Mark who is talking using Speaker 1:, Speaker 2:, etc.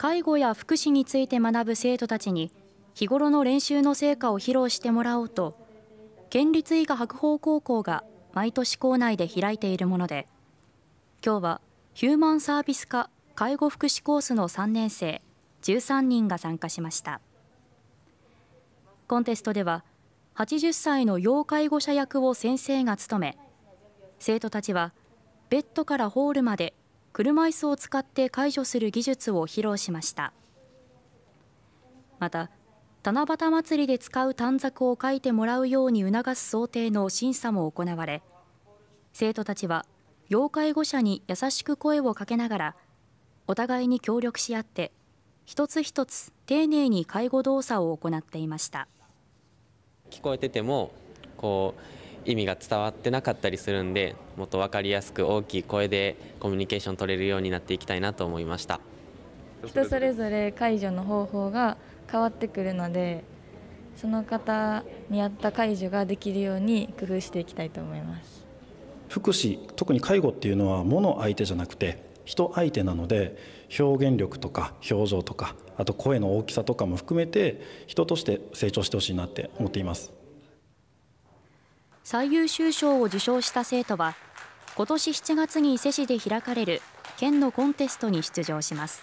Speaker 1: 介護や福祉について学ぶ生徒たちに日頃の練習の成果を披露してもらおうと県立伊賀白鵬高校が毎年校内で開いているもので今日はヒューマンサービス科介護福祉コースの3年生13人が参加しましたコンテストでは80歳の要介護者役を先生が務め生徒たちはベッドからホールまで車椅子を使って解除する技術を披露しましたまた七夕祭りで使う短冊を書いてもらうように促す想定の審査も行われ生徒たちは要介護者に優しく声をかけながらお互いに協力し合って一つ一つ丁寧に介護動作を行っていました
Speaker 2: 聞こえててもこう意味が伝わってなかったりするんでもっと分かりやすく大きい声でコミュニケーション取れるようになっていきたいなと思いました人そ
Speaker 3: れぞれ解除の方法が変わってくるのでその方に合った解除ができるように工夫していきたいと思います
Speaker 4: 福祉特に介護っていうのは物相手じゃなくて人相手なので表現力とか表情とかあと声の大きさとかも含めて人として成長してほしいなって思っています
Speaker 1: 最優秀賞を受賞した生徒は今年7月に伊勢市で開かれる県のコンテストに出場します。